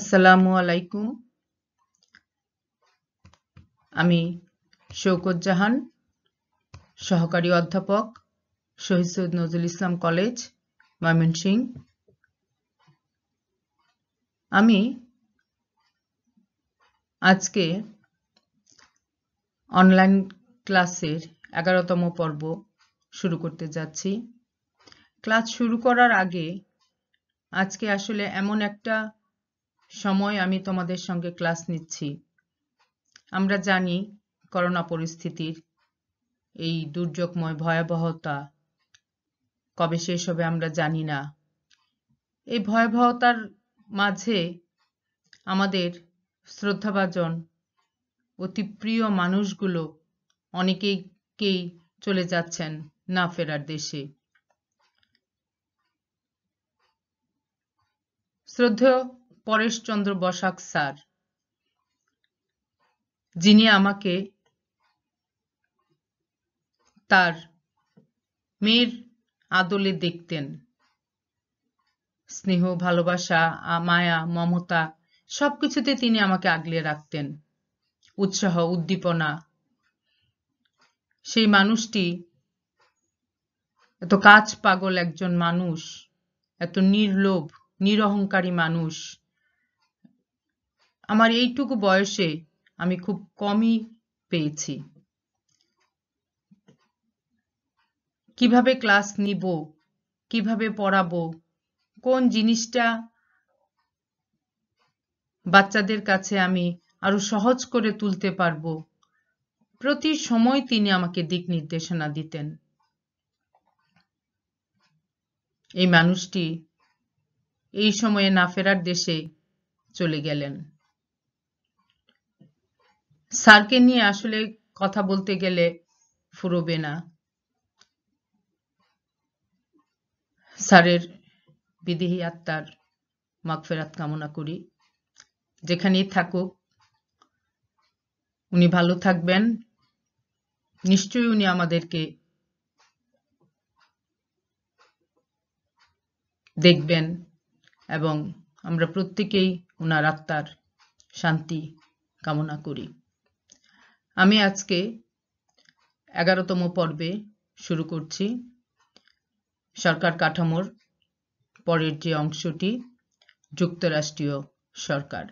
আসসালামু আলাইকুম আমি শৌকত জাহান সহকারী অধ্যাপক শহীদ সৈয়দ নজরুল ইসলাম কলেজ ময়মনসিং আমি আজকে অনলাইন ক্লাসের এগারোতম পর্ব শুরু করতে যাচ্ছি ক্লাস শুরু করার আগে আজকে আসলে এমন একটা সময় আমি তোমাদের সঙ্গে ক্লাস নিচ্ছি আমরা জানি করোনা পরিস্থিতির এই দুর্যোগময় ভয়াবহতা কবে শেষ হবে আমরা জানি না এই ভয়াবহতার মাঝে আমাদের শ্রদ্ধাভাজন অতি প্রিয় মানুষগুলো অনেকেইকেই চলে যাচ্ছেন না ফেরার দেশে শ্রদ্ধেয় পরেশচন্দ্র বসাক স্যার যিনি আমাকে তার মেয়ের আদলে দেখতেন স্নেহ ভালোবাসা মায়া মমতা সবকিছুতে তিনি আমাকে আগলে রাখতেন উৎসাহ উদ্দীপনা সেই মানুষটি এত কাজ পাগল একজন মানুষ এত নির্লোভ নিরহংকারী মানুষ আমার এইটুকু বয়সে আমি খুব কমই পেয়েছি কিভাবে ক্লাস নিব কিভাবে পড়াবো কোন জিনিসটা বাচ্চাদের কাছে আমি আরো সহজ করে তুলতে পারবো প্রতি সময় তিনি আমাকে দিক নির্দেশনা দিতেন এই মানুষটি এই সময়ে না ফেরার দেশে চলে গেলেন স্যারকে নিয়ে আসলে কথা বলতে গেলে ফুরোবে না স্যারের বিদেহী আত্মার মাকফেরাত কামনা করি যেখানেই থাকুক উনি ভালো থাকবেন নিশ্চয়ই উনি আমাদেরকে দেখবেন এবং আমরা প্রত্যেকেই ওনার আত্মার শান্তি কামনা করি আমি আজকে এগারোতম পর্বে শুরু করছি সরকার কাঠামোর পরের যে অংশটি যুক্তরাষ্ট্রীয় সরকার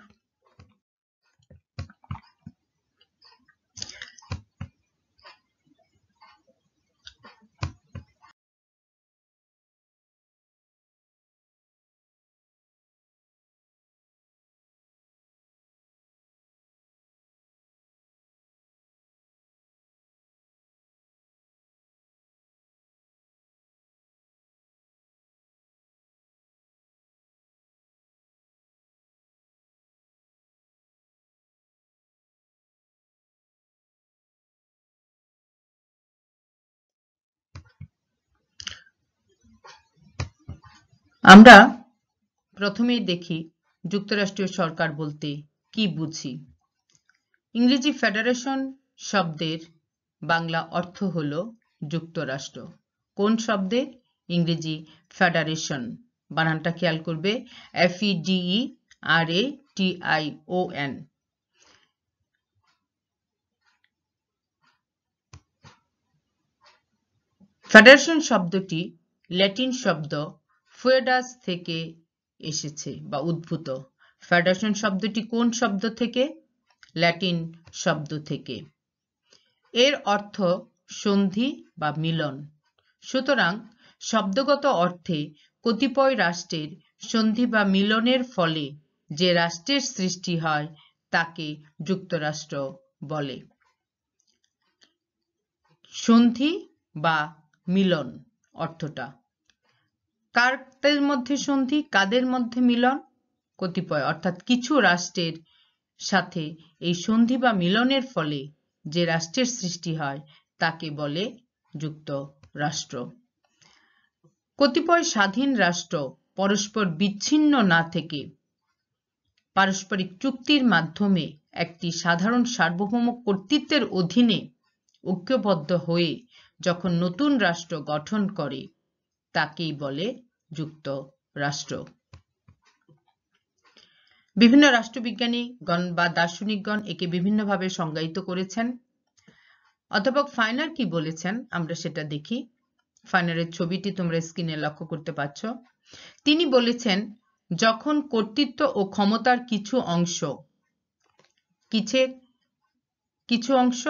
আমরা প্রথমেই দেখি যুক্তরাষ্ট্রীয় সরকার বলতে কি বুঝি ইংরেজি ফেডারেশন শব্দের বাংলা অর্থ হল যুক্তরাষ্ট্র কোন শব্দে ইংরেজি ফেডারেশন বানানটা খেয়াল করবে F E D E R A T I O N federation শব্দটি ল্যাটিন শব্দ ফুয়েডাস থেকে এসেছে বা উদ্ভূত ফেডারেশন শব্দটি কোন শব্দ থেকে ল্যাটিন শব্দ থেকে এর অর্থ সন্ধি বা মিলন সুতরাং শব্দগত অর্থে কতিপয় রাষ্ট্রের সন্ধি বা মিলনের ফলে যে রাষ্ট্রের সৃষ্টি হয় তাকে যুক্তরাষ্ট্র বলে সন্ধি বা মিলন অর্থটা কারদের মধ্যে সন্ধি কাদের মধ্যে মিলন কতিপয় অর্থাৎ কিছু রাষ্ট্রের সাথে এই সন্ধি বা মিলনের ফলে যে রাষ্ট্রের সৃষ্টি হয় তাকে বলে যুক্ত রাষ্ট্র কতিপয় স্বাধীন রাষ্ট্র পরস্পর বিচ্ছিন্ন না থেকে পারস্পরিক চুক্তির মাধ্যমে একটি সাধারণ সার্বভৌম কর্তৃত্বের অধীনে ঐক্যবদ্ধ হয়ে যখন নতুন রাষ্ট্র গঠন করে তাকেই বলে যুক্ত রাষ্ট্র বিভিন্ন রাষ্ট্রবিজ্ঞানীগণ বা দার্শনিকগণ একে বিভিন্নভাবে সংজ্ঞায়িত করেছেন অধ্যাপক ফাইনার কি বলেছেন আমরা সেটা দেখি ফাইনারের ছবিটি তোমরা স্ক্রিনে লক্ষ্য করতে পারছ তিনি বলেছেন যখন কর্তৃত্ব ও ক্ষমতার কিছু অংশ কিছে কিছু অংশ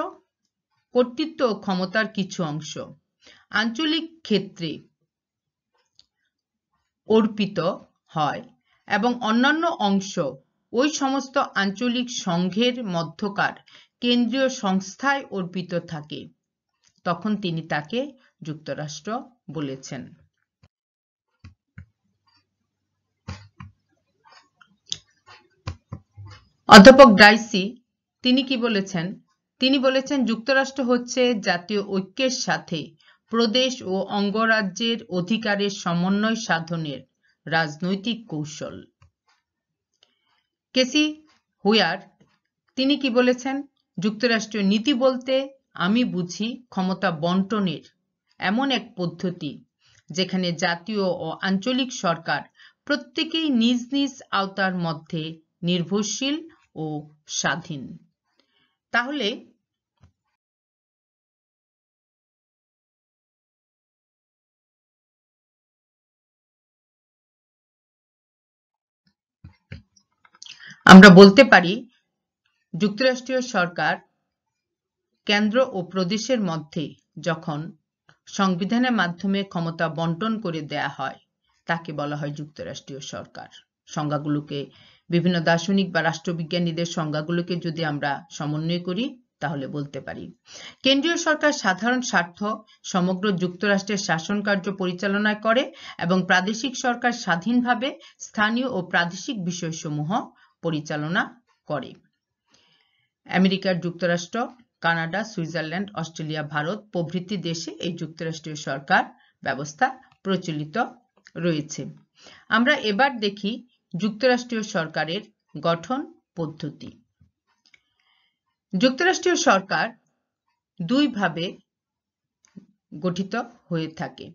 কর্তৃত্ব ও ক্ষমতার কিছু অংশ আঞ্চলিক ক্ষেত্রে অর্পিত হয় এবং অন্যান্য অংশ ওই সমস্ত আঞ্চলিক সংঘের মধ্যকার কেন্দ্রীয় সংস্থায় অর্পিত থাকে তখন তিনি তাকে যুক্তরাষ্ট্র বলেছেন অধ্যাপক ডাইসি তিনি কি বলেছেন তিনি বলেছেন যুক্তরাষ্ট্র হচ্ছে জাতীয় ঐক্যের সাথে প্রদেশ ও অঙ্গরাজ্যের অধিকারের সমন্বয় সাধনের রাজনৈতিক কৌশল কেসি হুয়ার তিনি কি বলেছেন যুক্তরাষ্ট্রীয় নীতি বলতে আমি বুঝি ক্ষমতা বন্টনের এমন এক পদ্ধতি যেখানে জাতীয় ও আঞ্চলিক সরকার প্রত্যেকেই নিজ নিজ আওতার মধ্যে নির্ভরশীল ও স্বাধীন তাহলে আমরা বলতে পারি যুক্তরাষ্ট্রীয় সরকার কেন্দ্র ও প্রদেশের মধ্যে যখন সংবিধানের মাধ্যমে ক্ষমতা বন্টন করে দেয়া হয় তাকে বলা হয় যুক্তরাষ্ট্রীয় সরকার সংজ্ঞাগুলোকে বিভিন্ন দার্শনিক বা রাষ্ট্রবিজ্ঞানীদের সংজ্ঞাগুলোকে যদি আমরা সমন্বয় করি তাহলে বলতে পারি কেন্দ্রীয় সরকার সাধারণ স্বার্থ সমগ্র যুক্তরাষ্ট্রের শাসন কার্য পরিচালনা করে এবং প্রাদেশিক সরকার স্বাধীনভাবে স্থানীয় ও প্রাদেশিক বিষয়সমূহ পরিচালনা করে আমেরিকার যুক্তরাষ্ট্র কানাডা সুইজারল্যান্ড অস্ট্রেলিয়া ভারত প্রভৃতি দেশে এই যুক্তরাষ্ট্রীয় সরকার ব্যবস্থা প্রচলিত রয়েছে আমরা এবার দেখি যুক্তরাষ্ট্রীয় সরকারের গঠন পদ্ধতি যুক্তরাষ্ট্রীয় সরকার দুইভাবে গঠিত হয়ে থাকে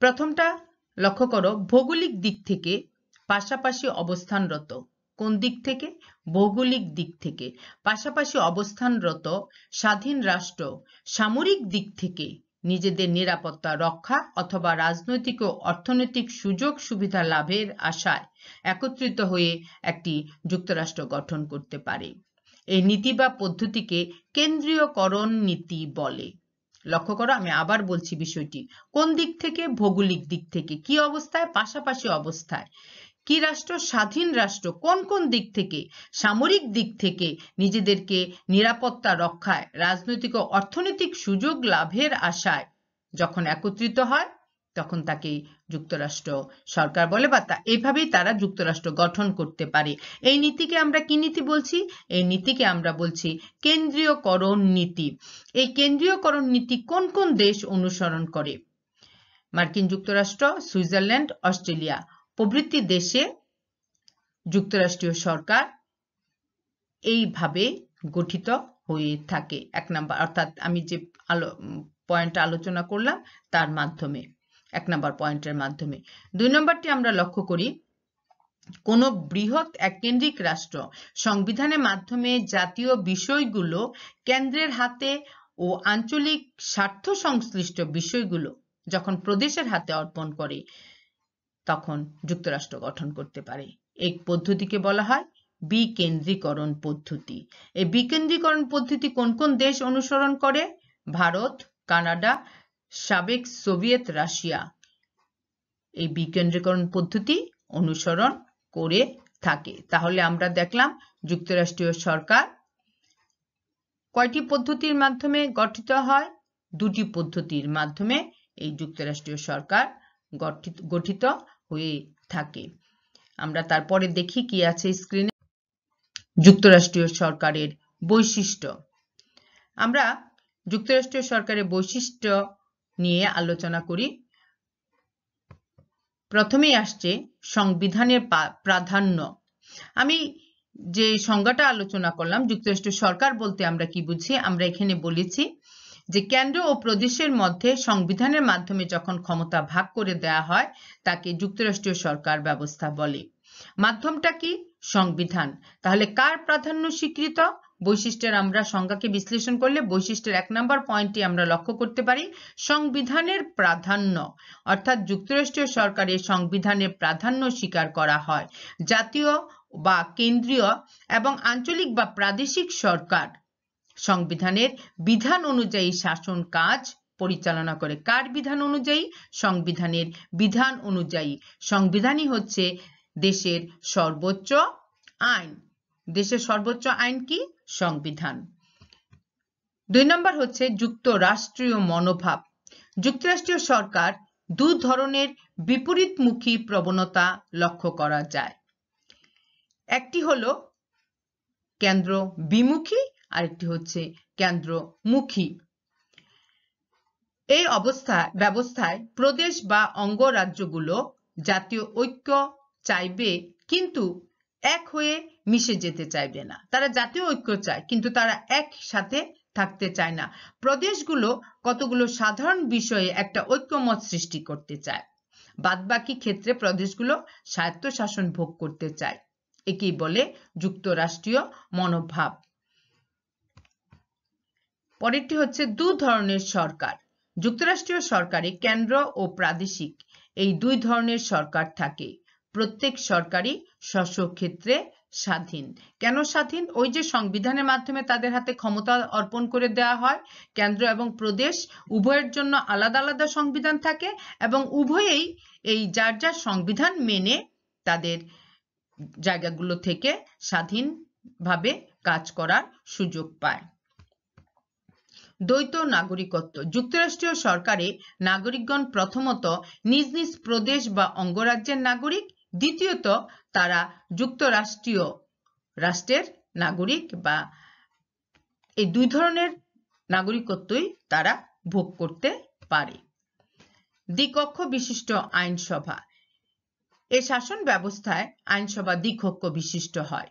প্রথমটা লক্ষ্য করো ভৌগোলিক দিক থেকে পাশাপাশি অবস্থানরত কোন দিক থেকে ভৌগোলিক দিক থেকে পাশাপাশি অবস্থানরত স্বাধীন রাষ্ট্র সামরিক দিক থেকে নিজেদের নিরাপত্তা রক্ষা অথবা রাজনৈতিক ও অর্থনৈতিক সুযোগ সুবিধা লাভের আশায় একত্রিত হয়ে একটি যুক্তরাষ্ট্র গঠন করতে পারে এই নীতি বা পদ্ধতিকে কেন্দ্রীয়করণ নীতি বলে লক্ষ্য করো আমি আবার বলছি বিষয়টি কোন দিক থেকে ভৌগোলিক দিক থেকে কি অবস্থায় পাশাপাশি অবস্থায় কি রাষ্ট্র স্বাধীন রাষ্ট্র কোন কোন দিক থেকে সামরিক দিক থেকে নিজেদেরকে নিরাপত্তা রক্ষায় রাজনৈতিক ও অর্থনৈতিক সুযোগ লাভের আশায় যখন একত্রিত হয় তখন তাকে যুক্তরাষ্ট্র সরকার বলে বা তা এইভাবেই তারা যুক্তরাষ্ট্র গঠন করতে পারে এই নীতিকে আমরা কি নীতি বলছি এই নীতিকে আমরা বলছি কেন্দ্রীয়করণ নীতি এই কেন্দ্রীয়করণ নীতি কোন কোন দেশ অনুসরণ করে মার্কিন যুক্তরাষ্ট্র সুইজারল্যান্ড অস্ট্রেলিয়া প্রভৃতি দেশে যুক্তরাষ্ট্রীয় সরকার এইভাবে গঠিত হয়ে থাকে এক নাম্বার অর্থাৎ আমি যে আলো পয়েন্ট আলোচনা করলাম তার মাধ্যমে এক নাম্বার পয়েন্টের মাধ্যমে দুই নম্বরটি আমরা লক্ষ্য করি কোন বৃহৎ এককেন্দ্রিক রাষ্ট্র সংবিধানের মাধ্যমে জাতীয় বিষয়গুলো কেন্দ্রের হাতে ও আঞ্চলিক স্বার্থ সংশ্লিষ্ট বিষয়গুলো যখন প্রদেশের হাতে অর্পণ করে তখন যুক্তরাষ্ট্র গঠন করতে পারে এই পদ্ধতিকে বলা হয় বিকেন্দ্রীকরণ পদ্ধতি এই বিকেন্দ্রীকরণ পদ্ধতি কোন কোন দেশ অনুসরণ করে ভারত কানাডা সাবেক সোভিয়েত রাশিয়া এই বিকেন্দ্রীকরণ পদ্ধতি অনুসরণ করে থাকে তাহলে আমরা দেখলাম যুক্তরাষ্ট্রীয় সরকার কয়টি পদ্ধতির মাধ্যমে গঠিত হয় দুটি পদ্ধতির মাধ্যমে এই যুক্তরাষ্ট্রীয় সরকার গঠিত হয়ে থাকে আমরা তারপরে দেখি কি আছে স্ক্রিনে যুক্তরাষ্ট্রীয় সরকারের বৈশিষ্ট্য আমরা যুক্তরাষ্ট্রীয় সরকারের বৈশিষ্ট্য নিয়ে আলোচনা করি প্রথমেই আসছে সংবিধানের প্রাধান্য আমি যে সংজ্ঞাটা আলোচনা করলাম যুক্তরাষ্ট্র সরকার বলতে আমরা কি বুঝি আমরা এখানে বলেছি যে কেন্দ্র ও প্রদেশের মধ্যে সংবিধানের মাধ্যমে যখন ক্ষমতা ভাগ করে দেয়া হয় তাকে যুক্তরাষ্ট্রীয় সরকার ব্যবস্থা বলে মাধ্যমটা কি সংবিধান তাহলে কার প্রাধান্য স্বীকৃত বৈশিষ্ট্যের আমরা সংজ্ঞাকে বিশ্লেষণ করলে বৈশিষ্ট্যের এক নম্বর পয়েন্টটি আমরা লক্ষ্য করতে পারি সংবিধানের প্রাধান্য অর্থাৎ যুক্তরাষ্ট্রীয় সরকারের সংবিধানের প্রাধান্য স্বীকার করা হয় জাতীয় বা কেন্দ্রীয় এবং আঞ্চলিক বা প্রাদেশিক সরকার সংবিধানের বিধান অনুযায়ী শাসন কাজ পরিচালনা করে কার বিধান অনুযায়ী সংবিধানের বিধান অনুযায়ী সংবিধানই হচ্ছে দেশের সর্বোচ্চ আইন দেশের সর্বোচ্চ আইন কি সংবিধান দুই নম্বর হচ্ছে যুক্তরাষ্ট্রীয় মনোভাব যুক্তরাষ্ট্রীয় সরকার দু ধরনের বিপরীতমুখী প্রবণতা লক্ষ্য করা যায় একটি হলো কেন্দ্র বিমুখী আরেকটি হচ্ছে কেন্দ্রমুখী এই অবস্থা ব্যবস্থায় প্রদেশ বা অঙ্গরাজ্যগুলো জাতীয় ঐক্য চাইবে কিন্তু এক হয়ে মিশে যেতে চাইবে না তারা জাতীয় ঐক্য চায় কিন্তু তারা এক সাথে থাকতে চায় না প্রদেশগুলো কতগুলো সাধারণ বিষয়ে একটা ঐক্যমত সৃষ্টি করতে চায় বাদবাকি ক্ষেত্রে প্রদেশগুলো স্বায়ত্ত শাসন ভোগ করতে চায় একেই বলে যুক্তরাষ্ট্রীয় মনোভাব পরেরটি হচ্ছে দু ধরনের সরকার যুক্তরাষ্ট্রীয় সরকারে কেন্দ্র ও প্রাদেশিক এই দুই ধরনের সরকার থাকে প্রত্যেক সরকারই স্বস্ব ক্ষেত্রে স্বাধীন কেন স্বাধীন ওই যে সংবিধানের মাধ্যমে তাদের হাতে ক্ষমতা অর্পণ করে দেওয়া হয় কেন্দ্র এবং প্রদেশ উভয়ের জন্য আলাদা আলাদা সংবিধান থাকে এবং উভয়েই এই যার যার সংবিধান মেনে তাদের জায়গাগুলো থেকে স্বাধীনভাবে কাজ করার সুযোগ পায় দ্বৈত নাগরিকত্ব যুক্তরাষ্ট্রীয় সরকারে নাগরিকগণ প্রথমত নিজ নিজ প্রদেশ বা অঙ্গরাজ্যের নাগরিক দ্বিতীয়ত তারা যুক্তরাষ্ট্রীয় রাষ্ট্রের নাগরিক বা এই দুই ধরনের নাগরিকত্বই তারা ভোগ করতে পারে দ্বিকক্ষ বিশিষ্ট আইনসভা এ শাসন ব্যবস্থায় আইনসভা দ্বিকক্ষ বিশিষ্ট হয়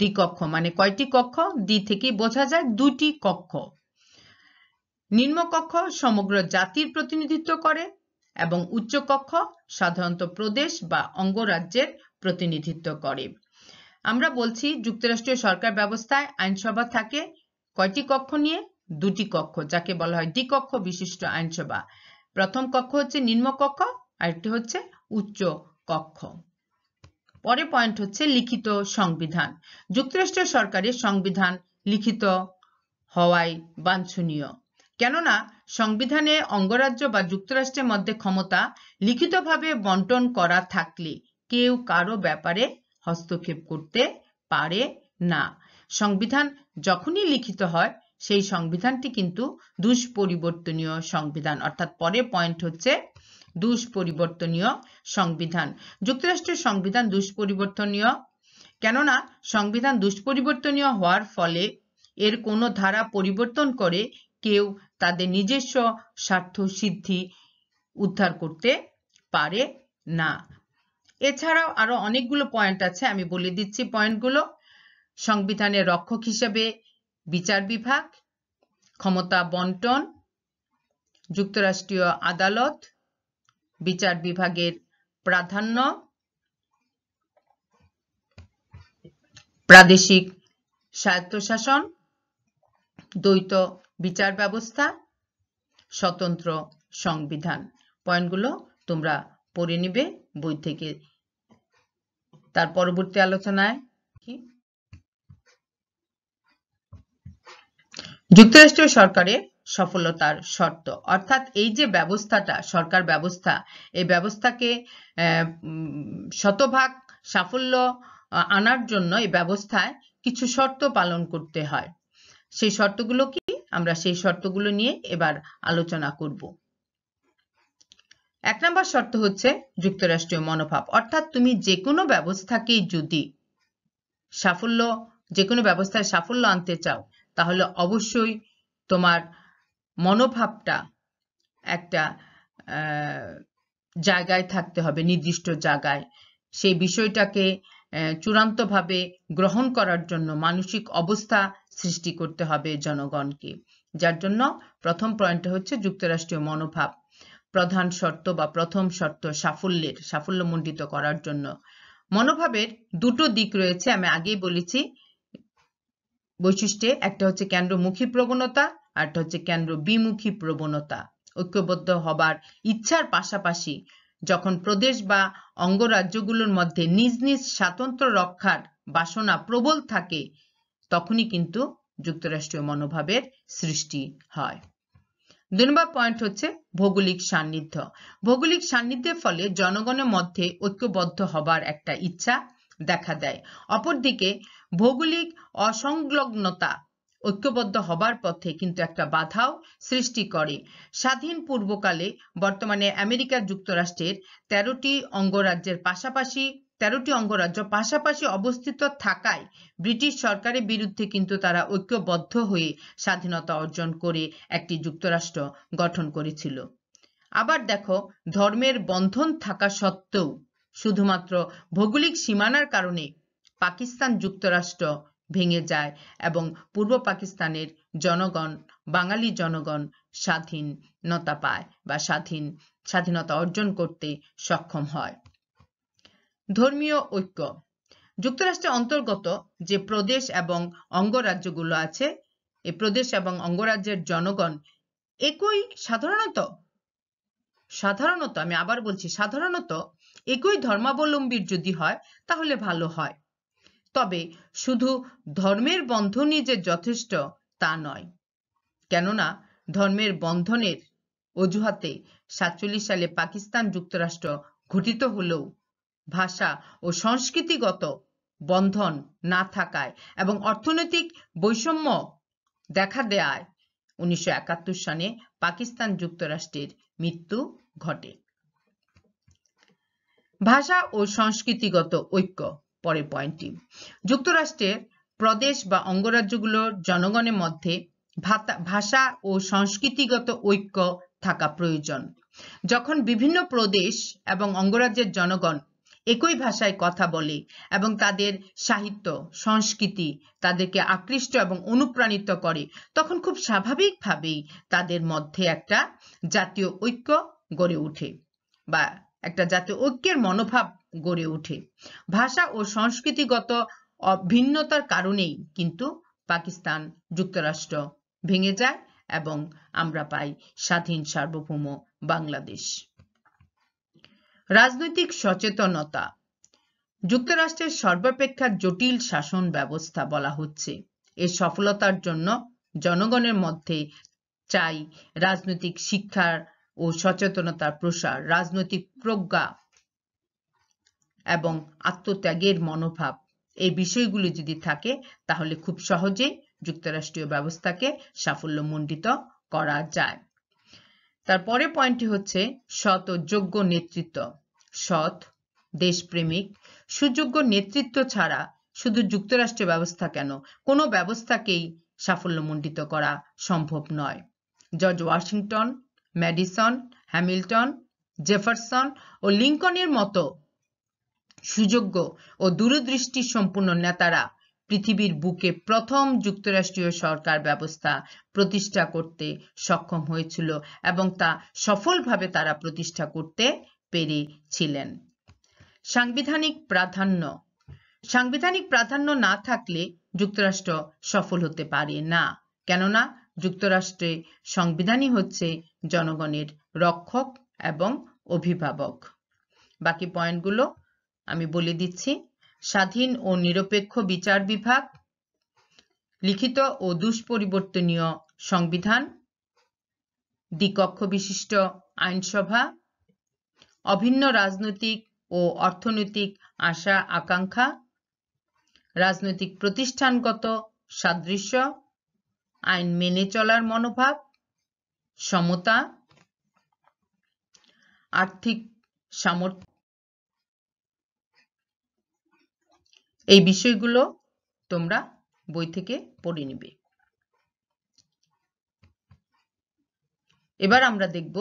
দ্বিকক্ষ মানে কয়টি কক্ষ দ্বি থেকে বোঝা যায় দুটি কক্ষ নিম্নকক্ষ সমগ্র জাতির প্রতিনিধিত্ব করে এবং উচ্চকক্ষ সাধারণত প্রদেশ বা অঙ্গরাজ্যের প্রতিনিধিত্ব করে আমরা বলছি যুক্তরাষ্ট্রীয় সরকার ব্যবস্থায় আইনসভা থাকে কয়টি কক্ষ নিয়ে দুটি কক্ষ যাকে বলা হয় দ্বিকক্ষ বিশিষ্ট আইনসভা প্রথম কক্ষ হচ্ছে নিম্নকক্ষ আরেকটি হচ্ছে উচ্চ কক্ষ পরে পয়েন্ট হচ্ছে লিখিত সংবিধান যুক্তরাষ্ট্রীয় সরকারের সংবিধান লিখিত হওয়াই বাঞ্ছনীয় কেননা সংবিধানে অঙ্গরাজ্য বা যুক্তরাষ্ট্রের মধ্যে ক্ষমতা লিখিতভাবে বন্টন করা থাকলে কেউ কারো ব্যাপারে হস্তক্ষেপ করতে পারে না সংবিধান যখনই লিখিত হয় সেই সংবিধানটি কিন্তু দুষ্পরিবর্তনীয় সংবিধান অর্থাৎ পরে পয়েন্ট হচ্ছে দুষ্পরিবর্তনীয় সংবিধান যুক্তরাষ্ট্রের সংবিধান দুষ্পরিবর্তনীয় কেননা সংবিধান দুষ্পরিবর্তনীয় হওয়ার ফলে এর কোনো ধারা পরিবর্তন করে কেউ তাদের নিজস্ব স্বার্থ সিদ্ধি উদ্ধার করতে পারে না এছাড়াও আরো অনেকগুলো পয়েন্ট আছে আমি বলে দিচ্ছি পয়েন্টগুলো সংবিধানের রক্ষক হিসেবে বিচার বিভাগ ক্ষমতা বন্টন যুক্তরাষ্ট্রীয় আদালত বিচার বিভাগের প্রাধান্য প্রাদেশিক স্বায়ত্তশাসন দ্বৈত বিচার ব্যবস্থা স্বতন্ত্র সংবিধান পয়েন্টগুলো তোমরা পড়ে নিবে বই থেকে তার পরবর্তী আলোচনায় কি যুক্তরাষ্ট্রীয় সরকারের সফলতার শর্ত অর্থাৎ এই যে ব্যবস্থাটা সরকার ব্যবস্থা এই ব্যবস্থাকে শতভাগ সাফল্য আনার জন্য এই ব্যবস্থায় কিছু শর্ত পালন করতে হয় সেই শর্তগুলো কি আমরা সেই শর্তগুলো নিয়ে এবার আলোচনা করব এক নম্বর শর্ত হচ্ছে যুক্তরাষ্ট্রীয় মনোভাব অর্থাৎ তুমি যে কোনো ব্যবস্থাকে যদি সাফল্য যে কোনো ব্যবস্থায় সাফল্য আনতে চাও তাহলে অবশ্যই তোমার মনোভাবটা একটা জায়গায় থাকতে হবে নির্দিষ্ট জায়গায় সেই বিষয়টাকে চূড়ান্তভাবে গ্রহণ করার জন্য মানসিক অবস্থা সৃষ্টি করতে হবে জনগণকে যার জন্য প্রথম পয়েন্ট হচ্ছে যুক্তরাষ্ট্রীয় মনোভাব প্রধান শর্ত বা প্রথম শর্ত সাফল্যের সাফল্যমণ্ডিত করার জন্য মনোভাবের দুটো দিক রয়েছে আমি আগেই বলেছি বৈশিষ্ট্যে একটা হচ্ছে কেন্দ্রমুখী প্রবণতা আর একটা হচ্ছে কেন্দ্র বিমুখী প্রবণতা ঐক্যবদ্ধ হবার ইচ্ছার পাশাপাশি যখন প্রদেশ বা অঙ্গরাজ্যগুলোর মধ্যে নিজ নিজ স্বাতন্ত্র রক্ষার বাসনা প্রবল থাকে তখনই কিন্তু যুক্তরাষ্ট্রীয় মনোভাবের সৃষ্টি হয় দুই নম্বর পয়েন্ট হচ্ছে ভৌগোলিক সান্নিধ্য ভৌগোলিক সান্নিধ্যের ফলে জনগণের মধ্যে ঐক্যবদ্ধ হবার একটা ইচ্ছা দেখা দেয় অপরদিকে ভৌগোলিক অসংলগ্নতা ঐক্যবদ্ধ হবার পথে কিন্তু একটা বাধাও সৃষ্টি করে স্বাধীন পূর্বকালে বর্তমানে আমেরিকা যুক্তরাষ্ট্রের তেরোটি অঙ্গরাজ্যের পাশাপাশি তেরোটি অঙ্গরাজ্য পাশাপাশি অবস্থিত থাকায় ব্রিটিশ সরকারের বিরুদ্ধে কিন্তু তারা ঐক্যবদ্ধ হয়ে স্বাধীনতা অর্জন করে একটি যুক্তরাষ্ট্র গঠন করেছিল আবার দেখো ধর্মের বন্ধন থাকা সত্ত্বেও শুধুমাত্র ভৌগোলিক সীমানার কারণে পাকিস্তান যুক্তরাষ্ট্র ভেঙে যায় এবং পূর্ব পাকিস্তানের জনগণ বাঙালি জনগণ স্বাধীনতা পায় বা স্বাধীন স্বাধীনতা অর্জন করতে সক্ষম হয় ধর্মীয় ঐক্য যুক্তরাষ্ট্রের অন্তর্গত যে প্রদেশ এবং অঙ্গরাজ্যগুলো আছে এ প্রদেশ এবং অঙ্গরাজ্যের জনগণ একই সাধারণত সাধারণত আমি আবার বলছি সাধারণত একই ধর্মাবলম্বীর যদি হয় তাহলে ভালো হয় তবে শুধু ধর্মের বন্ধনই যে যথেষ্ট তা নয় কেননা ধর্মের বন্ধনের অজুহাতে সাতচল্লিশ সালে পাকিস্তান যুক্তরাষ্ট্র ঘটিত হলেও ভাষা ও সংস্কৃতিগত বন্ধন না থাকায় এবং অর্থনৈতিক বৈষম্য দেখা দেয়ায় উনিশশো সালে পাকিস্তান যুক্তরাষ্ট্রের মৃত্যু ঘটে ভাষা ও সংস্কৃতিগত ঐক্য পরে পয়েন্টটি যুক্তরাষ্ট্রের প্রদেশ বা অঙ্গরাজ্যগুলোর জনগণের মধ্যে ভাষা ও সংস্কৃতিগত ঐক্য থাকা প্রয়োজন যখন বিভিন্ন প্রদেশ এবং অঙ্গরাজ্যের জনগণ একই ভাষায় কথা বলে এবং তাদের সাহিত্য সংস্কৃতি তাদেরকে আকৃষ্ট এবং অনুপ্রাণিত করে তখন খুব স্বাভাবিকভাবেই তাদের মধ্যে একটা জাতীয় ঐক্য গড়ে ওঠে বা একটা জাতীয় ঐক্যের মনোভাব গড়ে ওঠে ভাষা ও সংস্কৃতিগত ভিন্নতার কারণেই কিন্তু পাকিস্তান যুক্তরাষ্ট্র ভেঙে যায় এবং আমরা পাই স্বাধীন সার্বভৌম বাংলাদেশ রাজনৈতিক সচেতনতা যুক্তরাষ্ট্রের সর্বাপেক্ষা জটিল শাসন ব্যবস্থা বলা হচ্ছে এর সফলতার জন্য জনগণের মধ্যে চাই রাজনৈতিক শিক্ষার ও সচেতনতার প্রসার রাজনৈতিক প্রজ্ঞা এবং আত্মত্যাগের মনোভাব এই বিষয়গুলি যদি থাকে তাহলে খুব সহজেই যুক্তরাষ্ট্রীয় ব্যবস্থাকে সাফল্যমণ্ডিত করা যায় তারপরে পয়েন্টটি হচ্ছে সৎ ও যোগ্য নেতৃত্ব সৎ দেশপ্রেমিক সুযোগ্য নেতৃত্ব ছাড়া শুধু যুক্তরাষ্ট্র ব্যবস্থা কেন কোনো ব্যবস্থাকেই সাফল্যমণ্ডিত করা সম্ভব নয় George Washington Madison Hamilton Jefferson ও লিঙ্কনের মতো সুযোগ্য ও দূরদৃষ্টি সম্পূর্ণ নেতারা পৃথিবীর বুকে প্রথম যুক্তরাষ্ট্রীয় সরকার ব্যবস্থা প্রতিষ্ঠা করতে সক্ষম হয়েছিল এবং তা সফলভাবে তারা প্রতিষ্ঠা করতে পেরেছিলেন সাংবিধানিক প্রাধান্য সাংবিধানিক প্রাধান্য না থাকলে যুক্তরাষ্ট্র সফল হতে পারে না কেননা যুক্তরাষ্ট্রে সংবিধানই হচ্ছে জনগণের রক্ষক এবং অভিভাবক বাকি পয়েন্টগুলো আমি বলে দিচ্ছি স্বাধীন ও নিরপেক্ষ বিচার বিভাগ লিখিত ও দুষ্পরিবর্তনীয় সংবিধান দ্বিকক্ষ বিশিষ্ট আইনসভা অভিন্ন রাজনৈতিক ও অর্থনৈতিক আশা আকাঙ্ক্ষা রাজনৈতিক প্রতিষ্ঠানগত সাদৃশ্য আইন মেনে চলার মনোভাব সমতা আর্থিক সামর্থ্য এই বিষয়গুলো তোমরা বই থেকে পড়ে নিবে এবার আমরা দেখব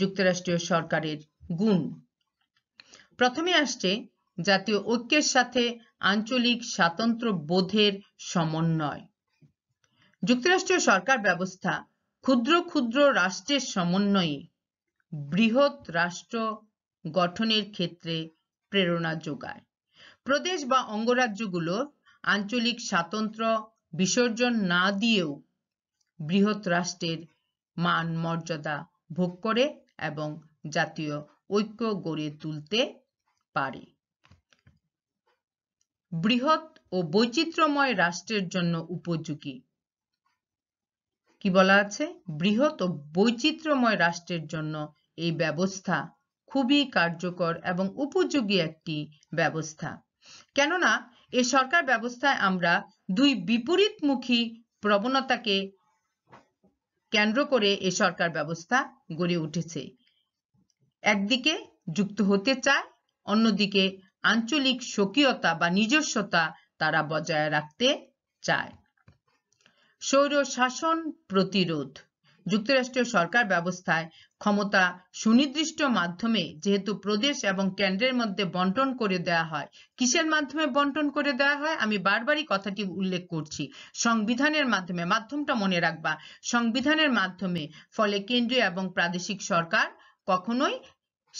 যুক্তরাষ্ট্রীয় সরকারের গুণ প্রথমে আসছে জাতীয় ঐক্যের সাথে আঞ্চলিক স্বাতন্ত্র বোধের সমন্বয় যুক্তরাষ্ট্রীয় সরকার ব্যবস্থা ক্ষুদ্র ক্ষুদ্র রাষ্ট্রের সমন্বয়ে বৃহৎ রাষ্ট্র গঠনের ক্ষেত্রে প্রেরণা যোগায় প্রদেশ বা অঙ্গরাজ্যগুলো আঞ্চলিক স্বাতন্ত্র্য বিসর্জন না দিয়েও বৃহৎ রাষ্ট্রের মান মর্যাদা ভোগ করে এবং জাতীয় ঐক্য গড়ে তুলতে পারে বৃহৎ ও বৈচিত্র্যময় রাষ্ট্রের জন্য উপযোগী কি বলা আছে বৃহৎ ও বৈচিত্র্যময় রাষ্ট্রের জন্য এই ব্যবস্থা খুবই কার্যকর এবং উপযোগী একটি ব্যবস্থা কেননা এ সরকার ব্যবস্থায় আমরা দুই বিপরীতমুখী প্রবণতাকে কেন্দ্র করে এ সরকার ব্যবস্থা গড়ে উঠেছে একদিকে যুক্ত হতে চায় অন্যদিকে আঞ্চলিক স্বকীয়তা বা নিজস্বতা তারা বজায় রাখতে চায় স্বৈর শাসন প্রতিরোধ যুক্তরাষ্ট্রীয় সরকার ব্যবস্থায় ক্ষমতা সুনির্দিষ্ট মাধ্যমে যেহেতু প্রদেশ এবং কেন্দ্রের মধ্যে বন্টন করে দেয়া হয় কিসের মাধ্যমে বন্টন করে দেয়া হয় আমি বারবারই কথাটি উল্লেখ করছি সংবিধানের মাধ্যমে মাধ্যমটা মনে রাখবা সংবিধানের মাধ্যমে ফলে কেন্দ্রীয় এবং প্রাদেশিক সরকার কখনোই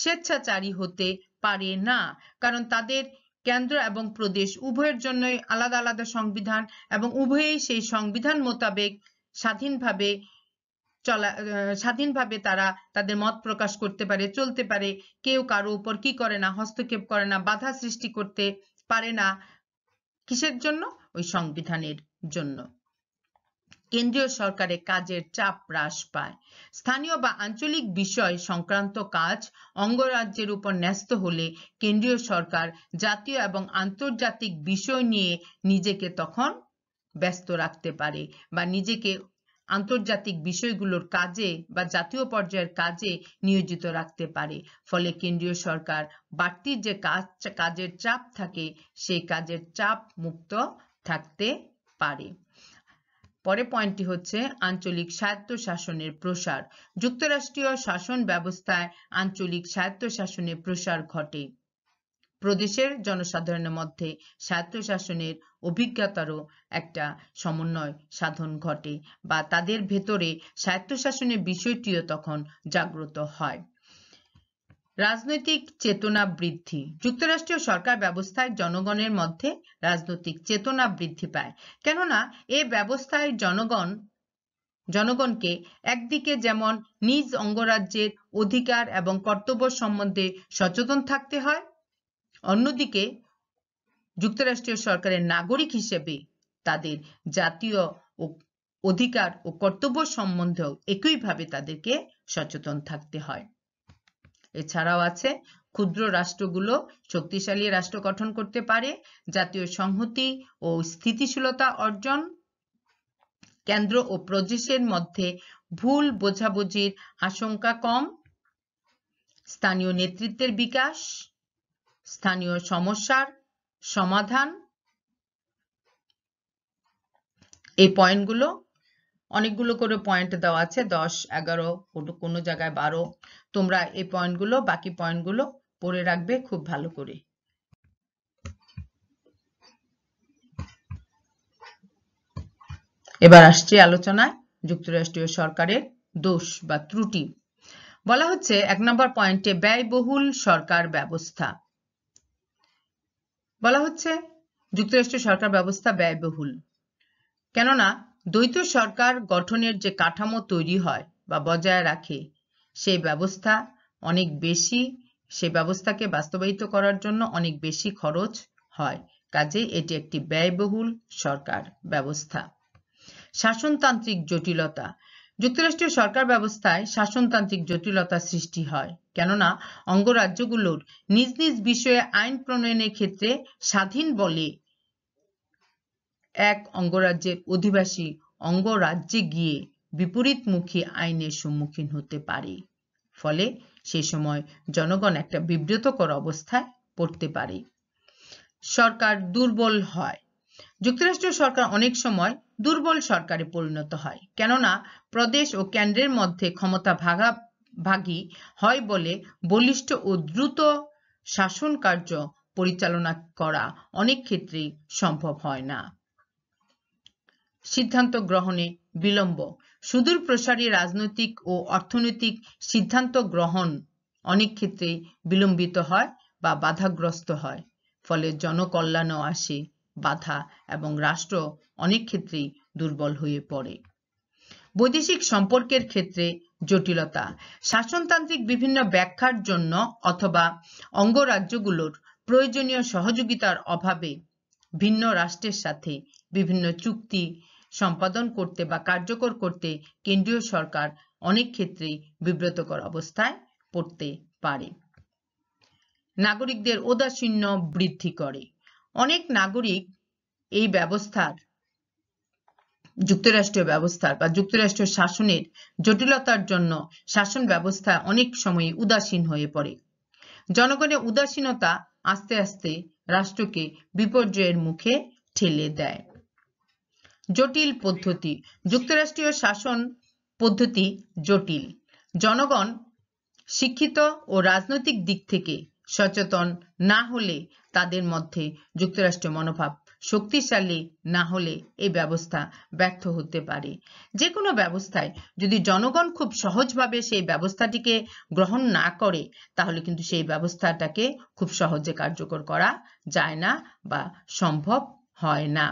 স্বেচ্ছাচারী হতে পারে না কারণ তাদের কেন্দ্র এবং প্রদেশ উভয়ের জন্যই আলাদা আলাদা সংবিধান এবং উভয়ই সেই সংবিধান মোতাবেক স্বাধীনভাবে চলা স্বাধীনভাবে তারা তাদের মত প্রকাশ করতে পারে চলতে পারে কেউ কারো উপর কি করে না হস্তক্ষেপ করে না বাধা সৃষ্টি করতে পারে না কিসের জন্য ওই সংবিধানের জন্য কেন্দ্রীয় সরকারে কাজের চাপ হ্রাস পায় স্থানীয় বা আঞ্চলিক বিষয় সংক্রান্ত কাজ অঙ্গরাজ্যের উপর ন্যস্ত হলে কেন্দ্রীয় সরকার জাতীয় এবং আন্তর্জাতিক বিষয় নিয়ে নিজেকে তখন ব্যস্ত রাখতে পারে বা নিজেকে আন্তর্জাতিক বিষয়গুলোর কাজে বা জাতীয় পর্যায়ের কাজে নিয়োজিত রাখতে পারে ফলে কেন্দ্রীয় সরকার বাড়তি যে কাজ কাজের চাপ থাকে সেই কাজের চাপ মুক্ত থাকতে পারে পরে পয়েন্টটি হচ্ছে আঞ্চলিক স্বায়ত্তশাসনের প্রসার যুক্তরাষ্ট্রীয় শাসন ব্যবস্থায় আঞ্চলিক স্বায়ত্তশাসনের প্রসার ঘটে প্রদেশের জনসাধারণের মধ্যে স্বায়ত্তশাসনের অভিজ্ঞতারও একটা সমন্বয় সাধন ঘটে বা তাদের ভেতরে স্বায়ত্তশাসনের বিষয়টিও তখন জাগ্রত হয় রাজনৈতিক চেতনা বৃদ্ধি যুক্তরাষ্ট্রীয় সরকার ব্যবস্থায় জনগণের মধ্যে রাজনৈতিক চেতনা বৃদ্ধি পায় কেননা এ ব্যবস্থায় জনগণ জনগণকে একদিকে যেমন নিজ অঙ্গরাজ্যের অধিকার এবং কর্তব্য সম্বন্ধে সচেতন থাকতে হয় অন্যদিকে যুক্তরাষ্ট্রীয় সরকারের নাগরিক হিসেবে তাদের জাতীয় অধিকার ও কর্তব্য সম্বন্ধেও একইভাবে তাদেরকে সচেতন থাকতে হয় এছাড়াও আছে ক্ষুদ্র রাষ্ট্রগুলো শক্তিশালী রাষ্ট্র গঠন করতে পারে জাতীয় সংহতি ও স্থিতিশীলতা অর্জন কেন্দ্র ও প্রদেশের মধ্যে ভুল বোঝাবুঝির আশঙ্কা কম স্থানীয় নেতৃত্বের বিকাশ স্থানীয় সমস্যার সমাধান এই পয়েন্টগুলো অনেকগুলো করে পয়েন্ট দেওয়া আছে দশ এগারো কোনো জায়গায় বারো তোমরা এই পয়েন্টগুলো বাকি পয়েন্টগুলো পড়ে রাখবে খুব ভালো করে এবার আসছে আলোচনায় যুক্তরাষ্ট্রীয় সরকারের দোষ বা ত্রুটি বলা হচ্ছে এক নম্বর পয়েন্টে ব্যয়বহুল সরকার ব্যবস্থা বলা হচ্ছে যুক্তরাষ্ট্র সরকার ব্যবস্থা ব্যয়বহুল কেননা দ্বৈত সরকার গঠনের যে কাঠামো তৈরি হয় বা বজায় রাখে সেই ব্যবস্থা অনেক বেশি সে ব্যবস্থাকে বাস্তবায়িত করার জন্য অনেক বেশি খরচ হয় কাজে এটি একটি ব্যয়বহুল সরকার ব্যবস্থা শাসনতান্ত্রিক জটিলতা যুক্তরাষ্ট্রীয় সরকার ব্যবস্থায় শাসনতান্ত্রিক জটিলতা সৃষ্টি হয় কেননা অঙ্গরাজ্যগুলোর নিজ নিজ বিষয়ে আইন প্রণয়নের ক্ষেত্রে স্বাধীন বলে এক অঙ্গরাজ্যের অধিবাসী অঙ্গরাজ্যে গিয়ে বিপরীতমুখী আইনের সম্মুখীন হতে পারে ফলে সে সময় জনগণ একটা বিব্রতকর অবস্থায় পড়তে পারে সরকার দুর্বল হয় যুক্তরাষ্ট্রীয় সরকার অনেক সময় দুর্বল সরকারে পরিণত হয় কেননা প্রদেশ ও কেন্দ্রের মধ্যে ক্ষমতা ভাগাভাগি হয় বলে বলিষ্ঠ ও দ্রুত শাসন কার্য পরিচালনা করা অনেক ক্ষেত্রেই সম্ভব হয় না সিদ্ধান্ত গ্রহণে বিলম্ব সুদূর প্রসারী রাজনৈতিক ও অর্থনৈতিক সিদ্ধান্ত গ্রহণ অনেক ক্ষেত্রে বিলম্বিত হয় বা বাধাগ্রস্ত হয় ফলে জনকল্যাণও আসে বাধা এবং রাষ্ট্র অনেক ক্ষেত্রেই দুর্বল হয়ে পড়ে বৈদেশিক সম্পর্কের ক্ষেত্রে জটিলতা শাসনতান্ত্রিক বিভিন্ন ব্যাখ্যার জন্য অথবা অঙ্গরাজ্যগুলোর প্রয়োজনীয় সহযোগিতার অভাবে ভিন্ন রাষ্ট্রের সাথে বিভিন্ন চুক্তি সম্পাদন করতে বা কার্যকর করতে কেন্দ্রীয় সরকার অনেক ক্ষেত্রে বিব্রতকর অবস্থায় পড়তে পারে নাগরিকদের উদাসীন্য বৃদ্ধি করে অনেক নাগরিক এই ব্যবস্থার যুক্তরাষ্ট্রীয় ব্যবস্থার বা যুক্তরাষ্ট্রীয় শাসনের জটিলতার জন্য শাসন ব্যবস্থা অনেক সময় উদাসীন হয়ে পড়ে জনগণের উদাসীনতা আস্তে আস্তে রাষ্ট্রকে বিপর্যয়ের মুখে ঠেলে দেয় জটিল পদ্ধতি যুক্তরাষ্ট্রীয় শাসন পদ্ধতি জটিল জনগণ শিক্ষিত ও রাজনৈতিক দিক থেকে সচেতন না হলে তাদের মধ্যে যুক্তরাষ্ট্রীয় মনোভাব শক্তিশালী না হলে এই ব্যবস্থা ব্যর্থ হতে পারে যে কোনো ব্যবস্থায় যদি জনগণ খুব সহজভাবে সেই ব্যবস্থাটিকে গ্রহণ না করে তাহলে কিন্তু সেই ব্যবস্থাটাকে খুব সহজে কার্যকর করা যায় না বা সম্ভব হয় না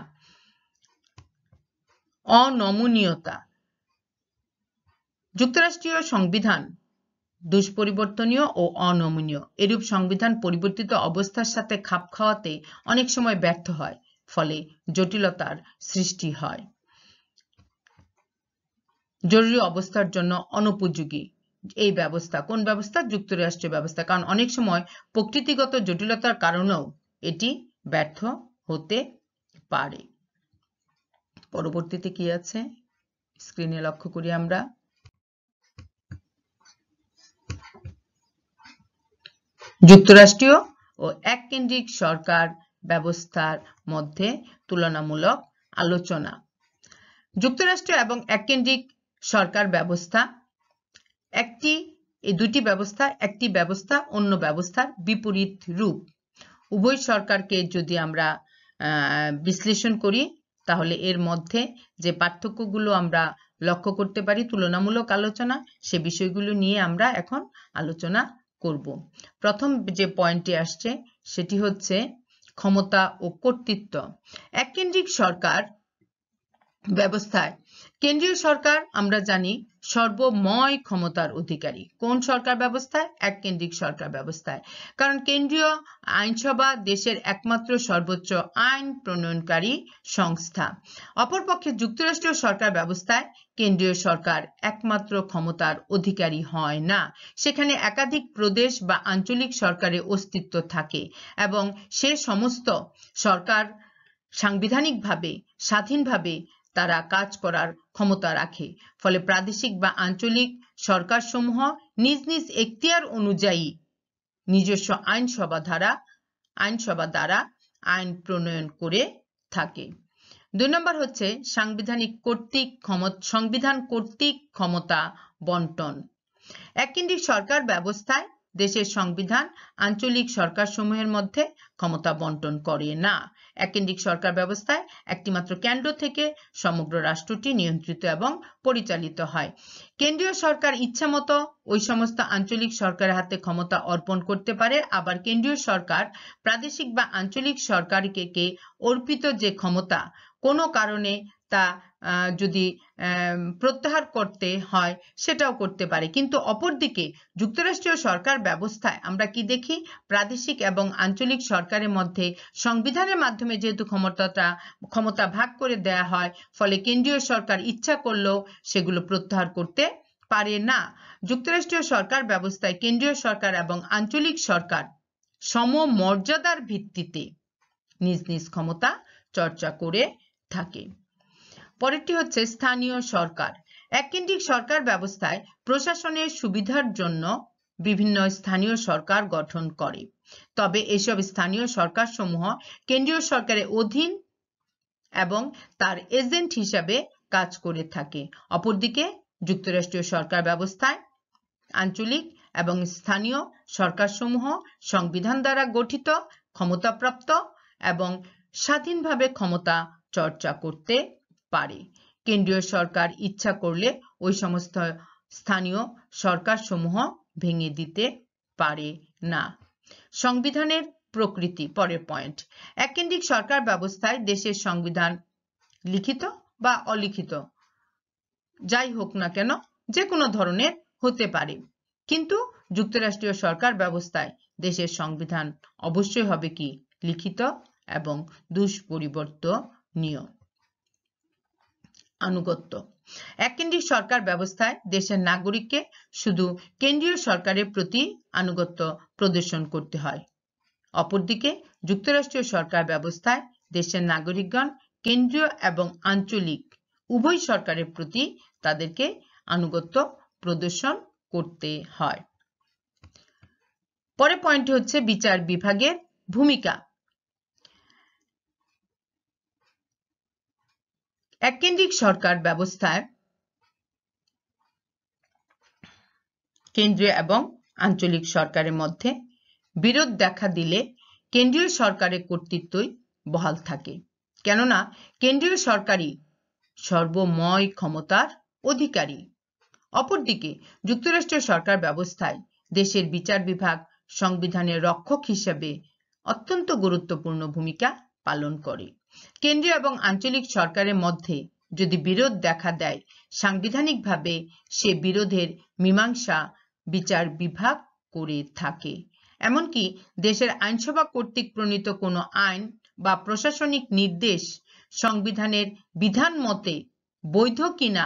অনমনীয়তা যুক্তরাষ্ট্রীয় সংবিধান দুষ্পরিবর্তনীয় ও অনমনীয় এরূপ সংবিধান পরিবর্তিত অবস্থার সাথে খাপ খাওয়াতে অনেক সময় ব্যর্থ হয় ফলে জটিলতার সৃষ্টি হয় জরুরি অবস্থার জন্য অনুপযোগী এই ব্যবস্থা কোন ব্যবস্থা যুক্তরাষ্ট্রীয় ব্যবস্থা কারণ অনেক সময় প্রকৃতিগত জটিলতার কারণেও এটি ব্যর্থ হতে পারে পরবর্তীতে কি আছে স্ক্রিনে লক্ষ্য করি আমরা যুক্তরাষ্ট্রীয় ও এক কেন্দ্রিক সরকার ব্যবস্থার মধ্যে তুলনামূলক আলোচনা যুক্তরাষ্ট্র এবং এককেন্দ্রিক সরকার ব্যবস্থা একটি এই দুটি ব্যবস্থা একটি ব্যবস্থা অন্য ব্যবস্থার বিপরীত রূপ উভয় সরকারকে যদি আমরা বিশ্লেষণ করি তাহলে এর মধ্যে যে পার্থক্যগুলো আমরা লক্ষ্য করতে পারি তুলনামূলক আলোচনা সে বিষয়গুলো নিয়ে আমরা এখন আলোচনা করব প্রথম যে পয়েন্টটি আসছে সেটি হচ্ছে ক্ষমতা ও কর্তৃত্ব এককেন্দ্রিক সরকার ব্যবস্থায় কেন্দ্রীয় সরকার আমরা জানি সর্বময় ক্ষমতার অধিকারী কোন সরকার ব্যবস্থায় এক কেন্দ্রিক সরকার ব্যবস্থায় কারণ কেন্দ্রীয় আইনসভা দেশের একমাত্র সর্বোচ্চ আইন প্রণয়নকারী সংস্থা অপরপক্ষে যুক্তরাষ্ট্রীয় সরকার ব্যবস্থায় কেন্দ্রীয় সরকার একমাত্র ক্ষমতার অধিকারী হয় না সেখানে একাধিক প্রদেশ বা আঞ্চলিক সরকারের অস্তিত্ব থাকে এবং সে সমস্ত সরকার সাংবিধানিকভাবে স্বাধীনভাবে তারা কাজ করার ক্ষমতা রাখে ফলে প্রাদেশিক বা আঞ্চলিক সরকার সমূহ নিজ নিজ এখতিয়ার অনুযায়ী নিজস্ব আইনসভা দ্বারা আইনসভা দ্বারা আইন প্রণয়ন করে থাকে দুই নম্বর হচ্ছে সাংবিধানিক কর্তৃক ক্ষমতা সংবিধান কর্তৃক ক্ষমতা বন্টন এককেন্দ্রিক সরকার ব্যবস্থায় দেশের সংবিধান আঞ্চলিক সরকার সমূহের মধ্যে ক্ষমতা বন্টন করে না এককেন্দ্রিক সরকার ব্যবস্থায় একটিমাত্র কেন্দ্র থেকে সমগ্র রাষ্ট্রটি নিয়ন্ত্রিত এবং পরিচালিত হয় কেন্দ্রীয় সরকার ইচ্ছামতো ওই সমস্ত আঞ্চলিক সরকারের হাতে ক্ষমতা অর্পণ করতে পারে আবার কেন্দ্রীয় সরকার প্রাদেশিক বা আঞ্চলিক সরকারকে অর্পিত যে ক্ষমতা কোনো কারণে তা যদি প্রত্যাহার করতে হয় সেটাও করতে পারে কিন্তু অপরদিকে যুক্তরাষ্ট্রীয় সরকার ব্যবস্থায় আমরা কি দেখি প্রাদেশিক এবং আঞ্চলিক সরকারের মধ্যে সংবিধানের মাধ্যমে যেহেতু ক্ষমতাটা ক্ষমতা ভাগ করে দেয়া হয় ফলে কেন্দ্রীয় সরকার ইচ্ছা করলেও সেগুলো প্রত্যাহার করতে পারে না যুক্তরাষ্ট্রীয় সরকার ব্যবস্থায় কেন্দ্রীয় সরকার এবং আঞ্চলিক সরকার সমমর্যাদার ভিত্তিতে নিজ নিজ ক্ষমতা চর্চা করে থাকে পরেরটি হচ্ছে স্থানীয় সরকার এককেন্দ্রিক সরকার ব্যবস্থায় প্রশাসনের সুবিধার জন্য বিভিন্ন স্থানীয় সরকার গঠন করে তবে এসব স্থানীয় সরকার সমূহ কেন্দ্রীয় সরকারের অধীন এবং তার এজেন্ট হিসাবে কাজ করে থাকে অপরদিকে যুক্তরাষ্ট্রীয় সরকার ব্যবস্থায় আঞ্চলিক এবং স্থানীয় সরকারসমূহ সংবিধান দ্বারা গঠিত ক্ষমতাপ্রাপ্ত এবং স্বাধীনভাবে ক্ষমতা চর্চা করতে পারে কেন্দ্রীয় সরকার ইচ্ছা করলে ওই সমস্ত স্থানীয় সরকার সমূহ ভেঙে দিতে পারে না সংবিধানের প্রকৃতি পরের পয়েন্ট এককেন্দ্রিক সরকার ব্যবস্থায় দেশের সংবিধান লিখিত বা অলিখিত যাই হোক না কেন যে কোনো ধরনের হতে পারে কিন্তু যুক্তরাষ্ট্রীয় সরকার ব্যবস্থায় দেশের সংবিধান অবশ্যই হবে কি লিখিত এবং দুষ্পরিবর্তনীয় আনুগত্য এককেন্দ্রিক সরকার ব্যবস্থায় দেশের নাগরিককে শুধু কেন্দ্রীয় সরকারের প্রতি আনুগত্য প্রদর্শন করতে হয় অপরদিকে যুক্তরাষ্ট্রীয় সরকার ব্যবস্থায় দেশের নাগরিকগণ কেন্দ্রীয় এবং আঞ্চলিক উভয় সরকারের প্রতি তাদেরকে আনুগত্য প্রদর্শন করতে হয় পরে পয়েন্ট হচ্ছে বিচার বিভাগের ভূমিকা এককেন্দ্রিক সরকার ব্যবস্থায় কেন্দ্রীয় এবং আঞ্চলিক সরকারের মধ্যে বিরোধ দেখা দিলে কেন্দ্রীয় সরকারের কর্তৃত্বই বহাল থাকে কেননা কেন্দ্রীয় সরকারই সর্বময় ক্ষমতার অধিকারী অপরদিকে যুক্তরাষ্ট্রের সরকার ব্যবস্থায় দেশের বিচার বিভাগ সংবিধানের রক্ষক হিসেবে অত্যন্ত গুরুত্বপূর্ণ ভূমিকা পালন করে কেন্দ্রীয় এবং আঞ্চলিক সরকারের মধ্যে যদি বিরোধ দেখা দেয় সাংবিধানিকভাবে সে বিরোধের মীমাংসা বিচার বিভাগ করে থাকে এমনকি দেশের আইনসভা কর্তৃক প্রণীত কোনো আইন বা প্রশাসনিক নির্দেশ সংবিধানের বিধান মতে বৈধ কিনা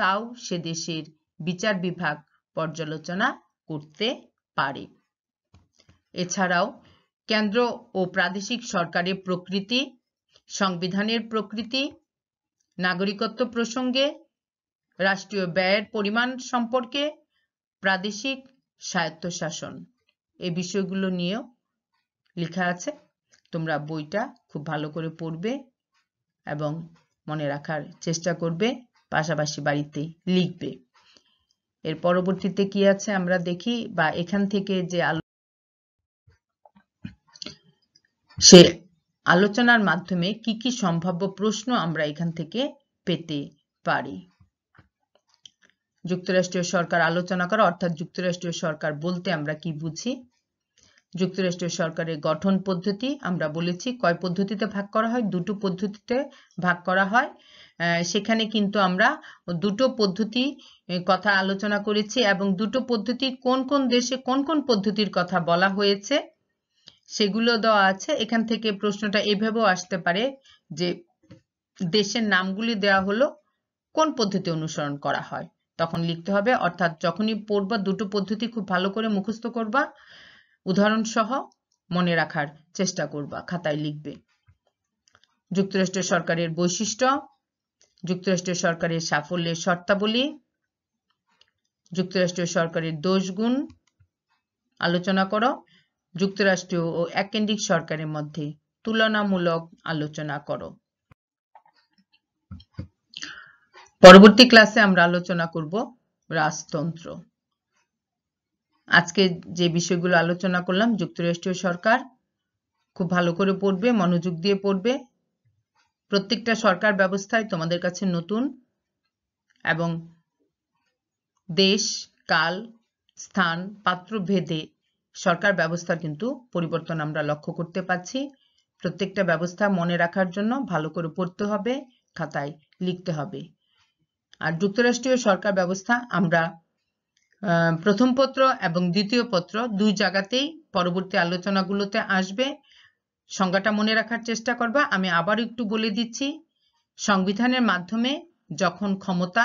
তাও সে দেশের বিচার বিভাগ পর্যালোচনা করতে পারে এছাড়াও কেন্দ্র ও প্রাদেশিক সরকারের প্রকৃতি সংবিধানের প্রকৃতি নাগরিকত্ব প্রসঙ্গে রাষ্ট্রীয় ব্যয়ের পরিমাণ সম্পর্কে প্রাদেশিক স্বায়ত্তশাসন এই বিষয়গুলো নিয়েও লেখা আছে তোমরা বইটা খুব ভালো করে পড়বে এবং মনে রাখার চেষ্টা করবে পাশাপাশি বাড়িতে লিখবে এর পরবর্তীতে কি আছে আমরা দেখি বা এখান থেকে যে আলো সে আলোচনার মাধ্যমে কি কি সম্ভাব্য প্রশ্ন আমরা এখান থেকে পেতে পারি যুক্তরাষ্ট্রীয় সরকার আলোচনা করা অর্থাৎ যুক্তরাষ্ট্রীয় সরকার বলতে আমরা কি বুঝি যুক্তরাষ্ট্রীয় সরকারের গঠন পদ্ধতি আমরা বলেছি কয় পদ্ধতিতে ভাগ করা হয় দুটো পদ্ধতিতে ভাগ করা হয় সেখানে কিন্তু আমরা দুটো পদ্ধতি কথা আলোচনা করেছি এবং দুটো পদ্ধতি কোন কোন দেশে কোন কোন পদ্ধতির কথা বলা হয়েছে সেগুলো দেওয়া আছে এখান থেকে প্রশ্নটা এভাবেও আসতে পারে যে দেশের নামগুলি দেওয়া হলো কোন পদ্ধতি অনুসরণ করা হয় তখন লিখতে হবে অর্থাৎ যখনই পড়বা দুটো পদ্ধতি খুব ভালো করে মুখস্থ করবা উদাহরণ সহ মনে রাখার চেষ্টা করবা খাতায় লিখবে যুক্তরাষ্ট্রের সরকারের বৈশিষ্ট্য যুক্তরাষ্ট্রের সরকারের সাফল্যের শর্তাবলী যুক্তরাষ্ট্রের সরকারের দোষগুণ আলোচনা করো যুক্তরাষ্ট্রীয় ও একেন্দ্রিক সরকারের মধ্যে তুলনামূলক আলোচনা করো পরবর্তী ক্লাসে আমরা আলোচনা করব রাজতন্ত্র আজকে যে বিষয়গুলো আলোচনা করলাম যুক্তরাষ্ট্রীয় সরকার খুব ভালো করে পড়বে মনোযোগ দিয়ে পড়বে প্রত্যেকটা সরকার ব্যবস্থায় তোমাদের কাছে নতুন এবং দেশ কাল স্থান পাত্র ভেদে সরকার ব্যবস্থার কিন্তু পরিবর্তন আমরা লক্ষ্য করতে পাচ্ছি প্রত্যেকটা ব্যবস্থা মনে রাখার জন্য ভালো করে পড়তে হবে খাতায় লিখতে হবে আর যুক্তরাষ্ট্রীয় সরকার ব্যবস্থা আমরা প্রথম পত্র এবং দ্বিতীয় পত্র দুই জায়গাতেই পরবর্তী আলোচনাগুলোতে আসবে সংজ্ঞাটা মনে রাখার চেষ্টা করবা আমি আবার একটু বলে দিচ্ছি সংবিধানের মাধ্যমে যখন ক্ষমতা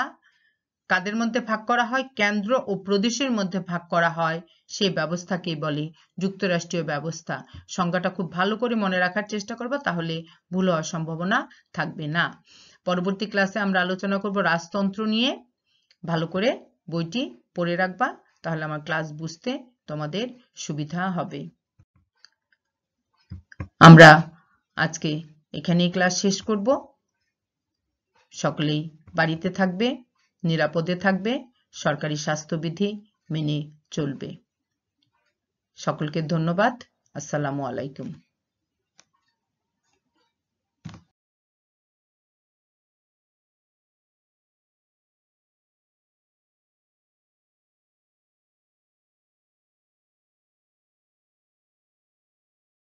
কাদের মধ্যে ভাগ করা হয় কেন্দ্র ও প্রদেশের মধ্যে ভাগ করা হয় সেই ব্যবস্থাকেই বলে যুক্তরাষ্ট্রীয় ব্যবস্থা সংজ্ঞাটা খুব ভালো করে মনে রাখার চেষ্টা করবা তাহলে ভুল হওয়ার সম্ভাবনা থাকবে না পরবর্তী ক্লাসে আমরা আলোচনা করব রাজতন্ত্র নিয়ে ভালো করে বইটি পড়ে রাখবা তাহলে আমার ক্লাস বুঝতে তোমাদের সুবিধা হবে আমরা আজকে এখানেই ক্লাস শেষ করব সকলেই বাড়িতে থাকবে নিরাপদে থাকবে সরকারি স্বাস্থ্যবিধি মেনে চলবে সকলকে ধন্যবাদ আসসালামু আলাইকুম